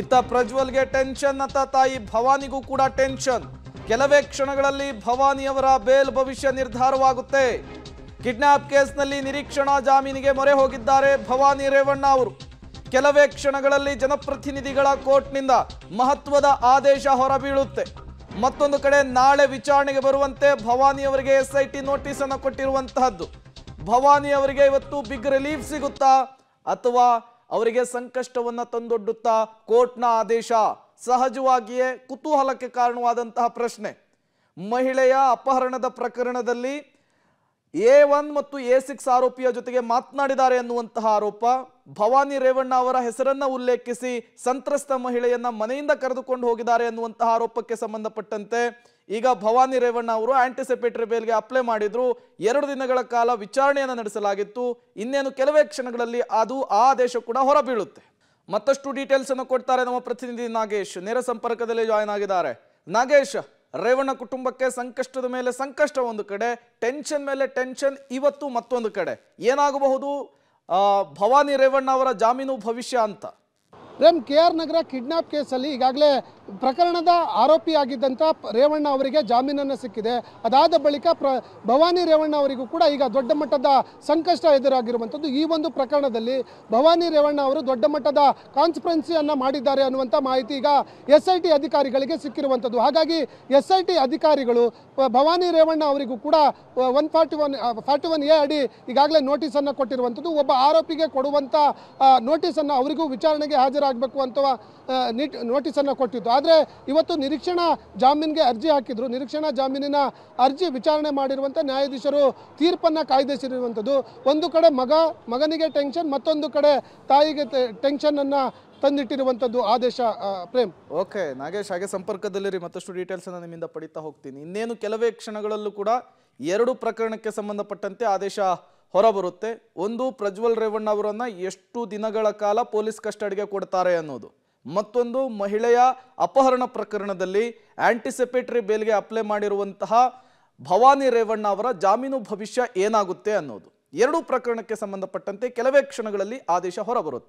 ಇತ್ತ ಪ್ರಜ್ವಲ್ಗೆ ಟೆನ್ಷನ್ ಅತ್ತ ತಾಯಿ ಭವಾನಿಗೂ ಕೂಡ ಟೆನ್ಷನ್ ಕೆಲವೇ ಕ್ಷಣಗಳಲ್ಲಿ ಭವಾನಿಯವರ ಬೇಲ್ ಭವಿಷ್ಯ ನಿರ್ಧಾರವಾಗುತ್ತೆ ಕಿಡ್ನಾಪ್ ಕೇಸ್ನಲ್ಲಿ ನಿರೀಕ್ಷಣಾ ಜಾಮೀನಿಗೆ ಮೊರೆ ಹೋಗಿದ್ದಾರೆ ಭವಾನಿ ರೇವಣ್ಣ ಅವರು ಕೆಲವೇ ಕ್ಷಣಗಳಲ್ಲಿ ಜನಪ್ರತಿನಿಧಿಗಳ ಕೋರ್ಟ್ನಿಂದ ಮಹತ್ವದ ಆದೇಶ ಹೊರಬೀಳುತ್ತೆ ಮತ್ತೊಂದು ಕಡೆ ನಾಳೆ ವಿಚಾರಣೆಗೆ ಬರುವಂತೆ ಭವಾನಿಯವರಿಗೆ ಎಸ್ಐಟಿ ನೋಟಿಸ್ ಅನ್ನು ಕೊಟ್ಟಿರುವಂತಹದ್ದು ಭವಾನಿಯವರಿಗೆ ಇವತ್ತು ಬಿಗ್ ರಿಲೀಫ್ ಸಿಗುತ್ತಾ ಅಥವಾ ಅವರಿಗೆ ಸಂಕಷ್ಟವನ್ನು ತಂದೊಡ್ಡುತ್ತಾ ಕೋರ್ಟ್ನ ಆದೇಶ ಸಹಜವಾಗಿಯೇ ಕುತೂಹಲಕ್ಕೆ ಕಾರಣವಾದಂತಹ ಪ್ರಶ್ನೆ ಮಹಿಳೆಯ ಅಪಹರಣದ ಪ್ರಕರಣದಲ್ಲಿ ಎ ಒನ್ ಮತ್ತು ಎ ಸಿಕ್ಸ್ ಆರೋಪಿಯ ಜೊತೆಗೆ ಮಾತನಾಡಿದ್ದಾರೆ ಎನ್ನುವಂತಹ ಆರೋಪ ಭವಾನಿ ರೇವಣ್ಣ ಅವರ ಹೆಸರನ್ನ ಉಲ್ಲೇಖಿಸಿ ಸಂತ್ರಸ್ತ ಮಹಿಳೆಯನ್ನ ಮನೆಯಿಂದ ಕರೆದುಕೊಂಡು ಹೋಗಿದ್ದಾರೆ ಅನ್ನುವಂತಹ ಆರೋಪಕ್ಕೆ ಸಂಬಂಧಪಟ್ಟಂತೆ ಈಗ ಭವಾನಿ ರೇವಣ್ಣ ಅವರು ಆಂಟಿಸಿಪೇಟರಿ ಬೇಲ್ಗೆ ಅಪ್ಲೈ ಮಾಡಿದ್ರು ಎರಡು ದಿನಗಳ ಕಾಲ ವಿಚಾರಣೆಯನ್ನು ನಡೆಸಲಾಗಿತ್ತು ಇನ್ನೇನು ಕೆಲವೇ ಕ್ಷಣಗಳಲ್ಲಿ ಅದು ಆ ಆದೇಶ ಕೂಡ ಹೊರಬೀಳುತ್ತೆ ಮತ್ತಷ್ಟು ಡೀಟೇಲ್ಸ್ ಅನ್ನು ಕೊಡ್ತಾರೆ ನಮ್ಮ ಪ್ರತಿನಿಧಿ ನಾಗೇಶ್ ನೇರ ಸಂಪರ್ಕದಲ್ಲಿ ಜಾಯ್ನ್ ಆಗಿದ್ದಾರೆ ನಾಗೇಶ್ ರೇವಣ್ಣ ಕುಟುಂಬಕ್ಕೆ ಸಂಕಷ್ಟದ ಮೇಲೆ ಸಂಕಷ್ಟ ಒಂದು ಕಡೆ ಟೆನ್ಷನ್ ಮೇಲೆ ಟೆನ್ಷನ್ ಇವತ್ತು ಮತ್ತೊಂದು ಕಡೆ ಏನಾಗಬಹುದು ಭವಾನಿ ರೇವಣ್ಣ ಅವರ ಜಾಮೀನು ಭವಿಷ್ಯ ಅಂತ ರೇಮ್ ಕೆ ಆರ್ ನಗರ ಕಿಡ್ನಾಪ್ ಕೇಸಲ್ಲಿ ಈಗಾಗಲೇ ಪ್ರಕರಣದ ಆರೋಪಿಯಾಗಿದ್ದಂಥ ರೇವಣ್ಣ ಅವರಿಗೆ ಜಾಮೀನನ್ನು ಸಿಕ್ಕಿದೆ ಅದಾದ ಬಳಿಕ ಪ್ರ ಭವಾನಿ ರೇವಣ್ಣ ಅವರಿಗೂ ಕೂಡ ಈಗ ದೊಡ್ಡ ಮಟ್ಟದ ಸಂಕಷ್ಟ ಎದುರಾಗಿರುವಂಥದ್ದು ಈ ಒಂದು ಪ್ರಕರಣದಲ್ಲಿ ಭವಾನಿ ರೇವಣ್ಣ ಅವರು ದೊಡ್ಡ ಮಟ್ಟದ ಕಾನ್ಸ್ಪರೆನ್ಸಿಯನ್ನು ಮಾಡಿದ್ದಾರೆ ಅನ್ನುವಂಥ ಮಾಹಿತಿ ಈಗ ಎಸ್ ಐ ಟಿ ಅಧಿಕಾರಿಗಳಿಗೆ ಸಿಕ್ಕಿರುವಂಥದ್ದು ಹಾಗಾಗಿ ಎಸ್ ಐ ಟಿ ಅಧಿಕಾರಿಗಳು ಭವಾನಿ ರೇವಣ್ಣ ಅವರಿಗೂ ಕೂಡ one forty one forty one A ಅಡಿ ಈಗಾಗಲೇ ನೋಟಿಸನ್ನು ಕೊಟ್ಟಿರುವಂಥದ್ದು ಒಬ್ಬ ಆರೋಪಿಗೆ ಕೊಡುವಂಥ ನೋಟಿಸನ್ನು ಅವರಿಗೂ ವಿಚಾರಣೆಗೆ ಹಾಜರಾಗಬೇಕು ಅಂತ ನಿಟ್ ನೋಟಿಸನ್ನು ಕೊಟ್ಟಿತ್ತು ಆದರೆ ಇವತ್ತು ನಿರೀಕ್ಷಣಾ ಜಾಮೀನಿಗೆ ಅರ್ಜಿ ಹಾಕಿದ್ರು ನಿರೀಕ್ಷಣಾ ಜಾಮೀನಿನ ಅರ್ಜಿ ವಿಚಾರಣೆ ಮಾಡಿರುವಂಥ ನ್ಯಾಯಾಧೀಶರು ತೀರ್ಪನ್ನು ಕಾಯ್ದಿರಿಸಿರುವಂಥದ್ದು ಒಂದು ಕಡೆ ಮಗ ಮಗನಿಗೆ ಟೆನ್ಷನ್ ಮತ್ತೊಂದು ಕಡೆ ತಾಯಿಗೆ ಟೆನ್ಷನನ್ನು ತಂದಿಟ್ಟಿರುವಂಥದ್ದು ಆದೇಶ ಪ್ರೇಮ್ ಓಕೆ ನಾಗೇಶ್ ಹಾಗೆ ಸಂಪರ್ಕದಲ್ಲಿರಿ ಮತ್ತಷ್ಟು ಡೀಟೇಲ್ಸನ್ನು ನಿಮ್ಮಿಂದ ಪಡಿತಾ ಹೋಗ್ತೀನಿ ಇನ್ನೇನು ಕೆಲವೇ ಕ್ಷಣಗಳಲ್ಲೂ ಕೂಡ ಎರಡು ಪ್ರಕರಣಕ್ಕೆ ಸಂಬಂಧಪಟ್ಟಂತೆ ಆದೇಶ ಹೊರಬರುತ್ತೆ ಒಂದು ಪ್ರಜ್ವಲ್ ರೇವಣ್ಣ ಅವರನ್ನು ಎಷ್ಟು ದಿನಗಳ ಕಾಲ ಪೊಲೀಸ್ ಕಸ್ಟಡಿಗೆ ಕೊಡ್ತಾರೆ ಅನ್ನೋದು ಮತ್ತೊಂದು ಮಹಿಳೆಯ ಅಪಹರಣ ಪ್ರಕರಣದಲ್ಲಿ ಆಂಟಿಸಿಪೇಟರಿ ಬೇಲ್ಗೆ ಅಪ್ಲೈ ಮಾಡಿರುವಂತಹ ಭವಾನಿ ರೇವಣ್ಣ ಅವರ ಜಾಮೀನು ಭವಿಷ್ಯ ಏನಾಗುತ್ತೆ ಅನ್ನೋದು ಎರಡೂ ಪ್ರಕರಣಕ್ಕೆ ಸಂಬಂಧಪಟ್ಟಂತೆ ಕೆಲವೇ ಕ್ಷಣಗಳಲ್ಲಿ ಆದೇಶ ಹೊರಬರುತ್ತೆ